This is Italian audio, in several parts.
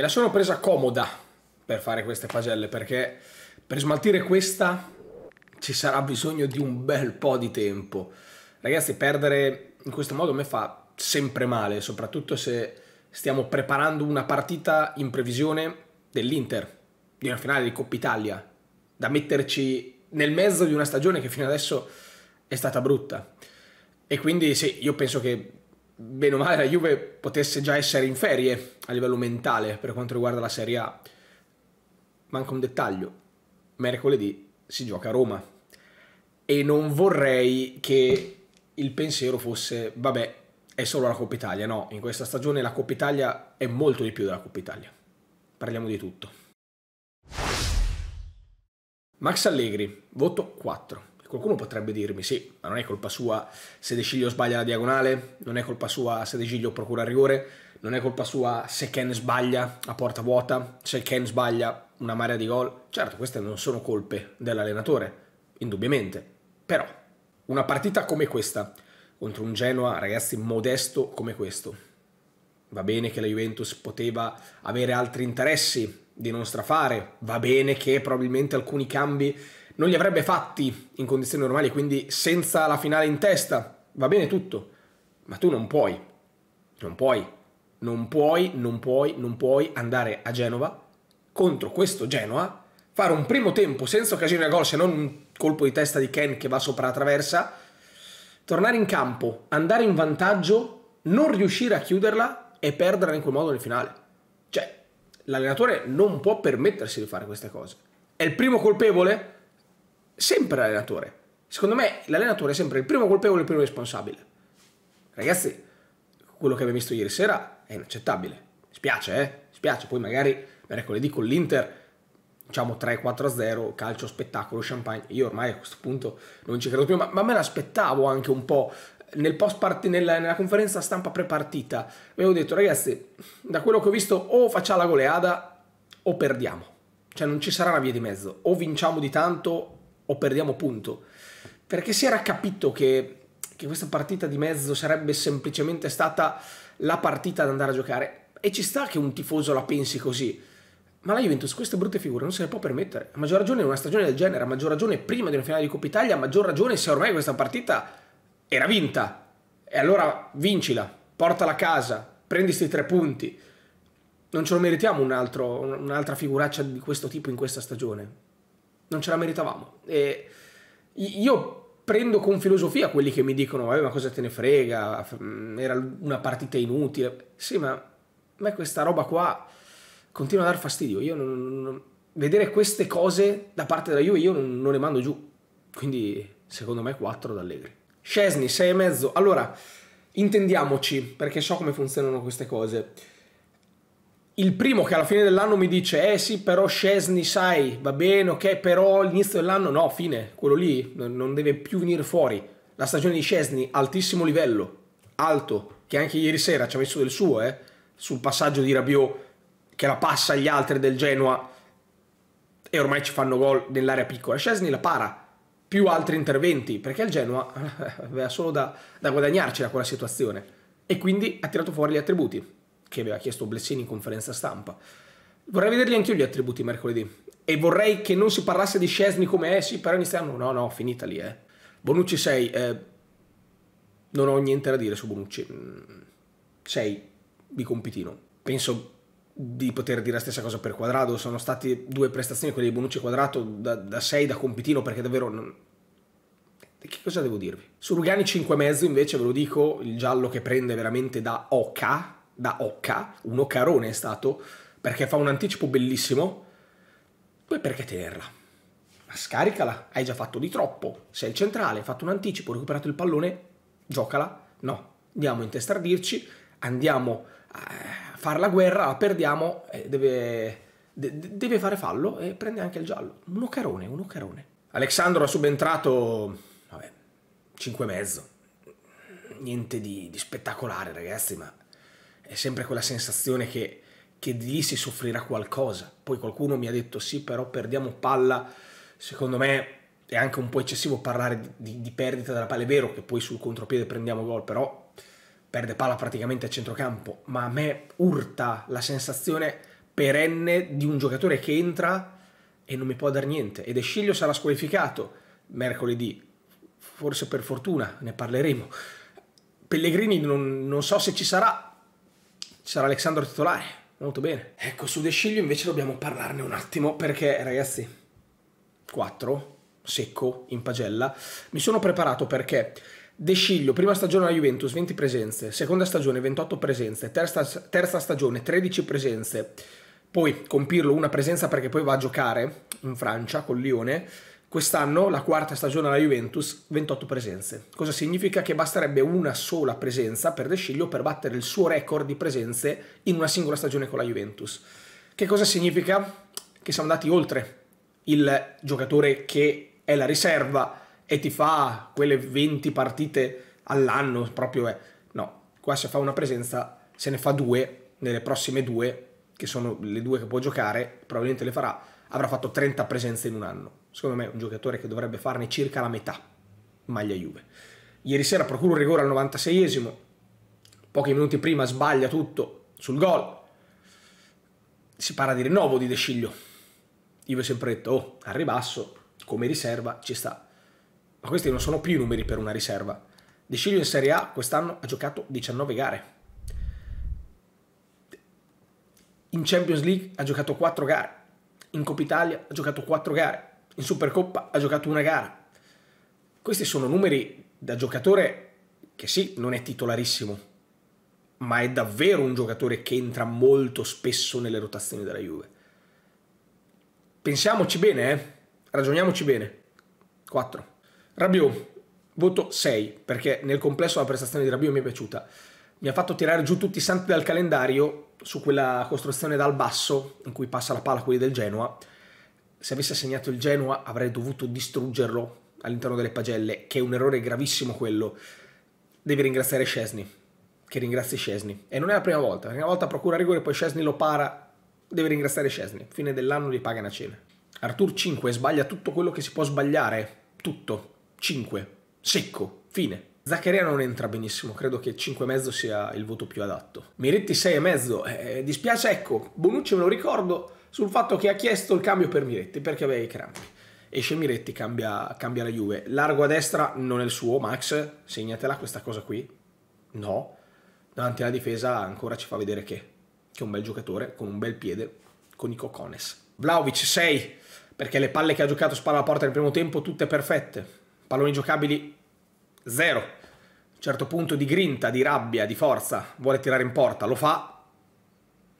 la sono presa comoda per fare queste pagelle perché per smaltire questa ci sarà bisogno di un bel po' di tempo. Ragazzi, perdere in questo modo a me fa sempre male, soprattutto se stiamo preparando una partita in previsione dell'Inter, di una finale di Coppa Italia, da metterci nel mezzo di una stagione che fino adesso è stata brutta. E quindi sì, io penso che bene o male la Juve potesse già essere in ferie a livello mentale per quanto riguarda la Serie A. Manca un dettaglio, mercoledì si gioca a Roma e non vorrei che il pensiero fosse vabbè è solo la Coppa Italia, no, in questa stagione la Coppa Italia è molto di più della Coppa Italia, parliamo di tutto. Max Allegri, voto 4. Qualcuno potrebbe dirmi sì, ma non è colpa sua se De Sciglio sbaglia la diagonale, non è colpa sua se De Sciglio procura rigore, non è colpa sua se Ken sbaglia a porta vuota, se Ken sbaglia una marea di gol. Certo, queste non sono colpe dell'allenatore, indubbiamente, però una partita come questa, contro un Genoa, ragazzi, modesto come questo. Va bene che la Juventus poteva avere altri interessi di non strafare, va bene che probabilmente alcuni cambi non li avrebbe fatti in condizioni normali, quindi senza la finale in testa, va bene tutto, ma tu non puoi, non puoi, non puoi, non puoi, non puoi andare a Genova contro questo Genoa, fare un primo tempo senza occasione a gol se non un colpo di testa di Ken che va sopra la traversa, tornare in campo, andare in vantaggio, non riuscire a chiuderla e perdere in quel modo nel finale. Cioè, l'allenatore non può permettersi di fare queste cose. È il primo colpevole? sempre l'allenatore. Secondo me l'allenatore è sempre il primo colpevole e il primo responsabile. Ragazzi, quello che abbiamo visto ieri sera è inaccettabile. Spiace, eh? Spiace. Poi magari mercoledì con l'Inter, diciamo 3-4-0, calcio, spettacolo, champagne. Io ormai a questo punto non ci credo più, ma, ma me l'aspettavo anche un po' nel post part- nella, nella, conferenza stampa prepartita. Avevo detto, ragazzi, da quello che ho visto o facciamo la goleada o perdiamo. Cioè non ci sarà una via di mezzo. O vinciamo di tanto o perdiamo punto. Perché si era capito che, che questa partita di mezzo sarebbe semplicemente stata la partita ad andare a giocare. E ci sta che un tifoso la pensi così. Ma la Juventus queste brutte figure non se le può permettere. A maggior ragione in una stagione del genere, a maggior ragione prima di una finale di Coppa Italia, a maggior ragione se ormai questa partita era vinta. E allora vincila, portala a casa, prendi questi tre punti. Non ce lo meritiamo un'altra figuraccia di questo tipo in questa stagione non ce la meritavamo. E io prendo con filosofia quelli che mi dicono, vabbè ma cosa te ne frega, mm, era una partita inutile. Sì, ma a me questa roba qua continua a dar fastidio. Io non, non, vedere queste cose da parte della Juve io non, non le mando giù. Quindi secondo me 4 da Allegri. Scesni 6,5. Allora, intendiamoci, perché so come funzionano queste cose il primo che alla fine dell'anno mi dice eh sì però Scesni sai va bene ok però all'inizio dell'anno no fine quello lì non deve più venire fuori la stagione di Scesni altissimo livello alto che anche ieri sera ci ha messo del suo eh sul passaggio di Rabiot che la passa agli altri del Genoa e ormai ci fanno gol nell'area piccola Scesni la para più altri interventi perché il Genoa aveva solo da, da guadagnarci da quella situazione e quindi ha tirato fuori gli attributi che aveva chiesto Blessini in conferenza stampa. Vorrei vederli anch'io gli attributi mercoledì. E vorrei che non si parlasse di Scesni come è, eh, sì, però iniziamo. No, no, finita lì, eh. Bonucci 6. Eh, non ho niente da dire su Bonucci. 6 mm, di compitino. Penso di poter dire la stessa cosa per Quadrado. Sono state due prestazioni, quelle di Bonucci e Quadrato, da 6 da, da compitino, perché davvero... Non... Che cosa devo dirvi? Su Rugani 5,5 invece ve lo dico, il giallo che prende veramente da oca, da Occa, un Occarone è stato, perché fa un anticipo bellissimo, poi perché tenerla? Ma scaricala, hai già fatto di troppo, sei il centrale, hai fatto un anticipo, recuperato il pallone, giocala, no, andiamo a intestardirci, andiamo a fare la guerra, la perdiamo, deve, deve, fare fallo e prende anche il giallo, un Occarone, un Occarone. Alexandro ha subentrato, vabbè, 5 e mezzo, niente di, di spettacolare ragazzi, ma è sempre quella sensazione che, che di lì si soffrirà qualcosa. Poi qualcuno mi ha detto sì, però perdiamo palla, secondo me è anche un po' eccessivo parlare di, di, di perdita della palla, è vero che poi sul contropiede prendiamo gol, però perde palla praticamente a centrocampo, ma a me urta la sensazione perenne di un giocatore che entra e non mi può dar niente. Ed Esciglio sarà squalificato mercoledì, forse per fortuna, ne parleremo. Pellegrini non, non so se ci sarà, ci sarà Alexandro titolare, molto bene. Ecco, su De Sciglio invece dobbiamo parlarne un attimo perché, ragazzi, 4, secco, in pagella. Mi sono preparato perché De Sciglio, prima stagione alla Juventus, 20 presenze, seconda stagione 28 presenze, terza, terza stagione 13 presenze, poi compirlo una presenza perché poi va a giocare in Francia con Lione, Quest'anno la quarta stagione alla Juventus, 28 presenze. Cosa significa che basterebbe una sola presenza per De Sciglio per battere il suo record di presenze in una singola stagione con la Juventus. Che cosa significa? Che siamo andati oltre il giocatore che è la riserva e ti fa quelle 20 partite all'anno, proprio è. No, qua se fa una presenza, se ne fa due, nelle prossime due, che sono le due che può giocare, probabilmente le farà, avrà fatto 30 presenze in un anno secondo me è un giocatore che dovrebbe farne circa la metà, maglia Juve. Ieri sera procura un rigore al 96esimo, pochi minuti prima sbaglia tutto sul gol, si parla di rinnovo di De Sciglio. Io ho sempre detto, oh, al ribasso, come riserva, ci sta. Ma questi non sono più i numeri per una riserva. De Sciglio in Serie A quest'anno ha giocato 19 gare. In Champions League ha giocato 4 gare. In Coppa Italia ha giocato 4 gare in Supercoppa ha giocato una gara. Questi sono numeri da giocatore che sì, non è titolarissimo, ma è davvero un giocatore che entra molto spesso nelle rotazioni della Juve. Pensiamoci bene, eh? ragioniamoci bene. 4. Rabiot, voto 6, perché nel complesso la prestazione di Rabiot mi è piaciuta. Mi ha fatto tirare giù tutti i santi dal calendario su quella costruzione dal basso in cui passa la palla a quelli del Genoa se avesse segnato il Genoa avrei dovuto distruggerlo all'interno delle pagelle, che è un errore gravissimo quello. Devi ringraziare Scesni, che ringrazi Scesni. E non è la prima volta, la prima volta procura rigore, poi Scesni lo para, deve ringraziare Scesni. Fine dell'anno gli paga una cena. Artur 5 sbaglia tutto quello che si può sbagliare, tutto, 5, secco, fine. Zaccaria non entra benissimo, credo che 5,5 sia il voto più adatto. Miretti 6,5, eh, dispiace, ecco, Bonucci me lo ricordo, sul fatto che ha chiesto il cambio per Miretti perché aveva i crampi. Esce Miretti, cambia, cambia la Juve. Largo a destra non è il suo, Max, segnatela questa cosa qui. No, davanti alla difesa ancora ci fa vedere che, che è un bel giocatore, con un bel piede, con i cocones. Vlaovic 6, perché le palle che ha giocato spalla alla porta nel primo tempo tutte perfette. Palloni giocabili 0. certo punto di grinta, di rabbia, di forza, vuole tirare in porta, lo fa,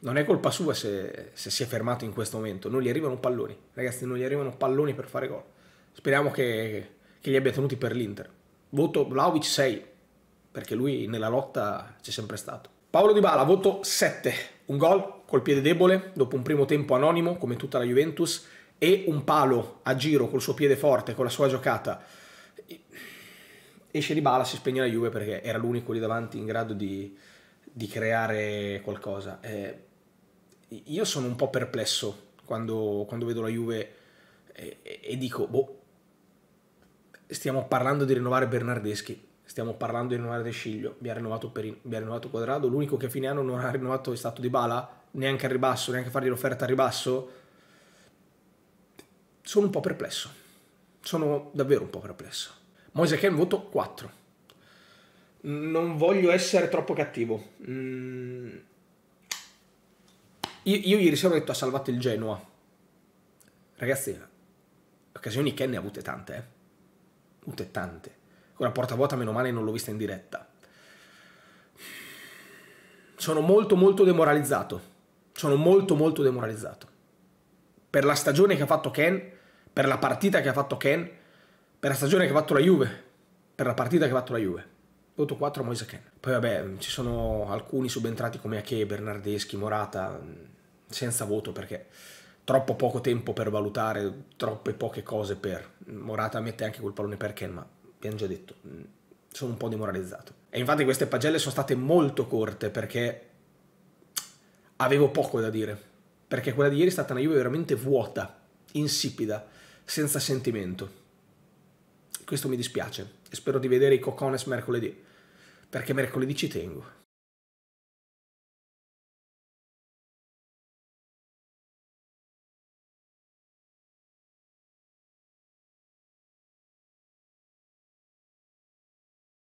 non è colpa sua se, se, si è fermato in questo momento. Non gli arrivano palloni, ragazzi, non gli arrivano palloni per fare gol. Speriamo che, che li abbia tenuti per l'Inter. Voto Vlaovic 6, perché lui nella lotta c'è sempre stato. Paolo Di Bala, voto 7. Un gol col piede debole, dopo un primo tempo anonimo, come tutta la Juventus, e un palo a giro col suo piede forte, con la sua giocata. Esce Di Bala, si spegne la Juve perché era l'unico lì davanti in grado di, di creare qualcosa. Eh, io sono un po' perplesso quando, quando vedo la Juve e, e, dico, boh, stiamo parlando di rinnovare Bernardeschi, stiamo parlando di rinnovare De Sciglio, ha rinnovato, Perin, abbiamo rinnovato Quadrado, l'unico che a fine anno non ha rinnovato è stato Di Bala, neanche a ribasso, neanche a fargli l'offerta a ribasso. Sono un po' perplesso, sono davvero un po' perplesso. Moise Ken voto 4. Non voglio essere troppo cattivo. Mm, io, io ieri sera ho detto ha salvato il Genoa. Ragazzi, occasioni Ken ne ha avute tante, eh. Avute tante. Con la porta vuota, meno male, non l'ho vista in diretta. Sono molto, molto demoralizzato. Sono molto, molto demoralizzato. Per la stagione che ha fatto Ken, per la partita che ha fatto Ken, per la stagione che ha fatto la Juve, per la partita che ha fatto la Juve. Voto 4 a Moise Ken. Poi vabbè, ci sono alcuni subentrati come Ache, Bernardeschi, Morata, senza voto perché troppo poco tempo per valutare, troppe poche cose per. Morata mette anche quel pallone per Ken, ma abbiamo già detto, mm, sono un po' demoralizzato. E infatti queste pagelle sono state molto corte perché avevo poco da dire, perché quella di ieri è stata una Juve veramente vuota, insipida, senza sentimento. Questo mi dispiace e spero di vedere i Cocones mercoledì, perché mercoledì ci tengo.